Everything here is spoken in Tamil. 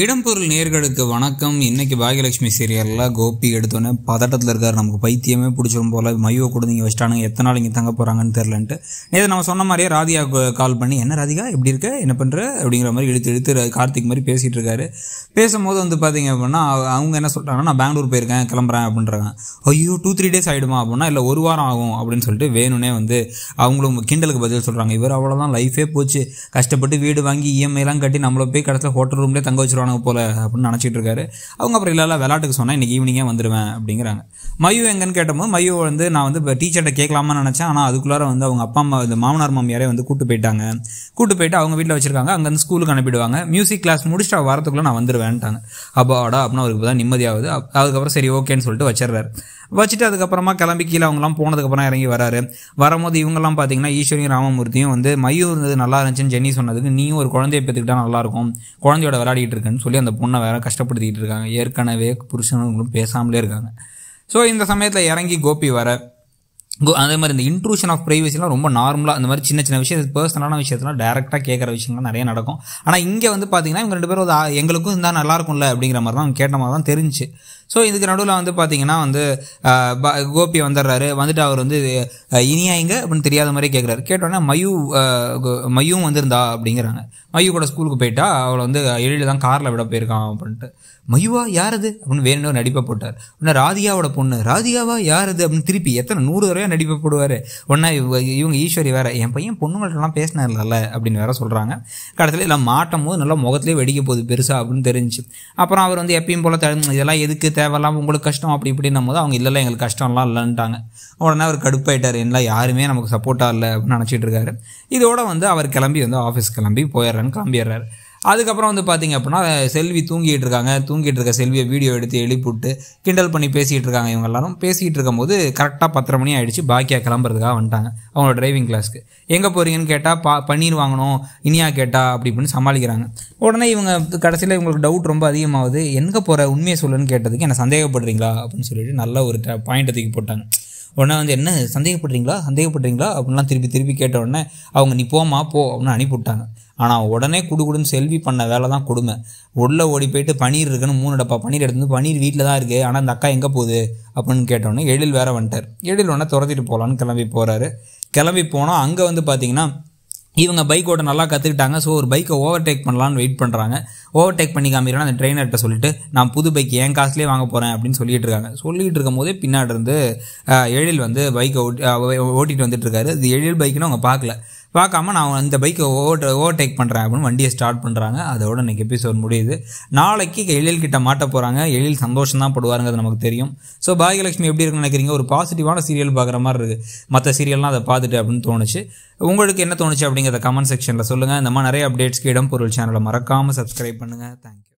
இடம்பொருள் நேர்களுக்கு வணக்கம் இன்னைக்கு பாகியலட்சுமி சீரியலில் கோபி எடுத்தோன்னே பதட்டத்தில் இருக்கார் நமக்கு பைத்தியமே பிடிச்சிடும் போல் மையோ இங்கே வச்சிட்டானுங்க எத்தனை நாள் இங்கே தங்க போகிறாங்கன்னு தெரிலன்ட்டு நேற்று நம்ம சொன்ன மாதிரியே ராதியா கால் பண்ணி என்ன ராதிகா எப்படி இருக்க என்ன பண்ணுற அப்படிங்கிற மாதிரி இழுத்து இழுத்து கார்த்திக் மாதிரி பேசிகிட்டு இருக்காரு பேசும்போது வந்து பார்த்தீங்க அப்படின்னா அவங்க என்ன சொல்கிறாங்கன்னா நான் பெங்களூர் போயிருக்கேன் கிளம்புறேன் அப்படின்றாங்க ஐயோ டூ த்ரீ டேஸ் ஆகிடுமா அப்படின்னா இல்லை ஒரு வாரம் ஆகும் அப்படின்னு சொல்லிட்டு வேணும்னே வந்து அவங்களும் கிண்டலுக்கு பதில் சொல்கிறாங்க இவர் அவ்வளோதான் லைஃபே போச்சு கஷ்டப்பட்டு வீடு வாங்கி இஎம்ஐலாம் e கட்டி நம்மளை போய் கடைசியில் ஹோட்டல் ரூம்லேயே தங்க வச்சுருவோம் வந்துடுவானுங்க போல அப்படின்னு நினச்சிட்டு இருக்காரு அவங்க அப்புறம் இல்லை இல்லை விளாட்டுக்கு சொன்னால் இன்றைக்கி ஈவினிங்கே வந்துடுவேன் அப்படிங்கிறாங்க மயு எங்கன்னு கேட்டபோது மயு வந்து நான் வந்து இப்போ டீச்சர்கிட்ட கேட்கலாமான்னு நினச்சேன் ஆனால் அதுக்குள்ளார வந்து அவங்க அப்பா அம்மா இந்த மாமனார் மாமியாரே வந்து கூட்டு போயிட்டாங்க கூட்டு போயிட்டு அவங்க வீட்டில் வச்சிருக்காங்க அங்கேருந்து ஸ்கூலுக்கு அனுப்பிடுவாங்க மியூசிக் கிளாஸ் முடிச்சுட்டு வாரத்துக்குள்ளே நான் வந்துடுவேன்ட்டாங்க அப்பாடா அப்படின்னு அவருக்கு தான் நிம்மதியாகுது அதுக்கப்புறம் சரி ஓகேன்னு சொல்லிட்டு வச்சிடுறாரு வச்சுட்டு அதுக்கப்புறமா கிளம்பி கீழே அவங்களாம் போனதுக்கப்புறம் இறங்கி வராரு வரும்போது இவங்கெல்லாம் பார்த்தீங்கன்னா ஈஸ்வரியும் ராமமூர்த்தியும் வந்து மையூர் இருந்தது நல்லா இருந்துச்சுன்னு ஜென்னி சொன்னதுக்கு நீயும் ஒரு குழந்தைய பெற்றுக்கிட்டா நல்லாயிருக்கும் குழந்தையோட விளையாடிட்டு இருக்குன்னு சொல்லி அந்த பொண்ணை வேற கஷ்டப்படுத்திக்கிட்டு இருக்காங்க ஏற்கனவே புருஷனும் பேசாமலே இருக்காங்க ஸோ இந்த சமயத்தில் இறங்கி கோபி வர அதே மாதிரி இந்த இன்ட்ரூஷன் ஆஃப் ப்ரைவசிலாம் ரொம்ப நார்மலாக அந்த மாதிரி சின்ன சின்ன விஷயம் பர்சனலான விஷயத்தெலாம் டேரெக்டாக கேட்குற விஷயங்கள் நிறைய நடக்கும் ஆனால் இங்கே வந்து பார்த்தீங்கன்னா இவங்க ரெண்டு பேரும் எங்களுக்கும் இருந்தால் நல்லாயிருக்கும்ல அப்படிங்கிற மாதிரி தான் கேட்ட மாதிரி தான் தெரிஞ்சு ஸோ இதுக்கு நடுவில் வந்து பார்த்தீங்கன்னா வந்து கோபி வந்துடுறாரு வந்துட்டு அவர் வந்து இனியா இங்கே அப்படின்னு தெரியாத மாதிரி கேட்குறாரு கேட்டோன்னே மயூ மயும் வந்திருந்தா அப்படிங்கிறாங்க மயூ கூட ஸ்கூலுக்கு போயிட்டா அவளை வந்து எழில தான் காரில் விட போயிருக்கான் அப்படின்ட்டு மயுவா யார் அது அப்படின்னு வேணும்னு நடிப்பை போட்டார் உடனே ராதிகாவோட பொண்ணு ராதிகாவா யார் அது அப்படின்னு திருப்பி எத்தனை நூறு தடவை நடிப்பை போடுவார் உடனே இவங்க ஈஸ்வரி வேற என் பையன் பொண்ணுங்கள்ட்டலாம் பேசினார்ல அப்படின்னு வேற சொல்கிறாங்க கடத்தில் எல்லாம் மாட்டும் போது நல்லா முகத்துலேயே வெடிக்க போகுது பெருசாக அப்படின்னு தெரிஞ்சு அப்புறம் அவர் வந்து எப்பயும் போல் இதெல்லாம் எதுக்கு தேவையில்லாமல் உங்களுக்கு கஷ்டம் அப்படி இப்படின்னும் போது அவங்க இல்லைல்ல எங்களுக்கு கஷ்டம்லாம் இல்லைன்ட்டாங்க உடனே அவர் கடுப்பாயிட்டார் என்ன யாருமே நமக்கு சப்போர்ட்டாக இல்லை அப்படின்னு நினச்சிட்டு இருக்காரு இதோட வந்து அவர் கிளம்பி வந்து ஆஃபீஸ் கிளம்பி போயிடுறான்னு கிளம்பிடுறாரு அதுக்கப்புறம் வந்து பார்த்திங்க அப்படின்னா செல்வி தூங்கிட்டு இருக்காங்க தூங்கிட்டு இருக்க செல்வியை வீடியோ எடுத்து எழுப்பிவிட்டு கிண்டல் பண்ணி பேசிகிட்டு இருக்காங்க இவங்க எல்லாரும் பேசிகிட்டு இருக்கும்போது கரெக்டாக பத்தரை மணி ஆகிடுச்சு பாக்கியாக கிளம்புறதுக்காக வந்துட்டாங்க அவங்களோட டிரைவிங் கிளாஸ்க்கு எங்கே போகிறீங்கன்னு கேட்டால் பா பன்னீர் வாங்கணும் இனியா கேட்டா அப்படி இப்படின்னு சமாளிக்கிறாங்க உடனே இவங்க கடைசியில் இவங்களுக்கு டவுட் ரொம்ப அதிகமாகுது எங்கே போகிற உண்மையை சொல்லுன்னு கேட்டதுக்கு என்ன சந்தேகப்படுறீங்களா அப்படின்னு சொல்லிட்டு நல்ல ஒரு பாயிண்ட் தூக்கி போட்டாங்க உடனே வந்து என்ன சந்தேகப்படுறீங்களா சந்தேகப்படுறீங்களா அப்படின்லாம் திருப்பி திருப்பி கேட்ட உடனே அவங்க நீ போமா போ அப்படின்னு அனுப்பிவிட்டாங்க ஆனால் உடனே குடுகுடுன்னு செல்வி பண்ண வேலை தான் கொடுமை உள்ளே ஓடி போயிட்டு பன்னீர் இருக்குன்னு மூணு டப்பா பன்னீர் எடுத்து பன்னீர் வீட்டில் தான் இருக்குது ஆனால் அந்த அக்கா எங்கே போகுது அப்படின்னு கேட்டோன்னே எழில் வேற வந்துட்டார் எழில் உடனே துரத்திட்டு போகலான்னு கிளம்பி போகிறாரு கிளம்பி போனால் அங்கே வந்து பார்த்தீங்கன்னா இவங்க பைக் ஓட்ட நல்லா கற்றுக்கிட்டாங்க ஸோ ஒரு பைக்கை ஓவர்டேக் பண்ணலான்னு வெயிட் பண்ணுறாங்க டேக் பண்ணி காமிக்கிறான் அந்த ட்ரெயினர்கிட்ட சொல்லிட்டு நான் புது பைக் ஏன் காசுலேயே வாங்க போகிறேன் அப்படின்னு சொல்லிட்டு இருக்காங்க சொல்லிகிட்டு இருக்கும் போதே பின்னாடி இருந்து எழில் வந்து பைக்கை ஓட்டி ஓட்டிகிட்டு வந்துட்டு இருக்காரு இது எழில் பைக்குன்னு அவங்க பார்க்கல பார்க்காம நான் அந்த பைக்கை ஓவர் ஓவர்டேக் பண்ணுறேன் அப்படின்னு வண்டியை ஸ்டார்ட் பண்ணுறாங்க அதோட இன்னைக்கு எபிசோட் முடியுது நாளைக்கு எழில் கிட்ட மாட்ட போகிறாங்க எழில் சந்தோஷம் தான் படுவாருங்கிறது நமக்கு தெரியும் ஸோ பாகியலட்சுமி எப்படி இருக்குன்னு நினைக்கிறீங்க ஒரு பாசிட்டிவான சீரியல் பார்க்குற மாதிரி இருக்குது மற்ற சீரியல்லாம் அதை பார்த்துட்டு அப்படின்னு தோணுச்சு உங்களுக்கு என்ன தோணுச்சு அப்படிங்கிறத கமெண்ட் செக்ஷனில் சொல்லுங்கள் இந்த மாதிரி நிறைய அப்டேட்ஸ்க்கு இடம் பொருள் சேனலை மறக்காமல் சப்ஸ்கிரைப் பண்ணுங்கள் தேங்க்யூ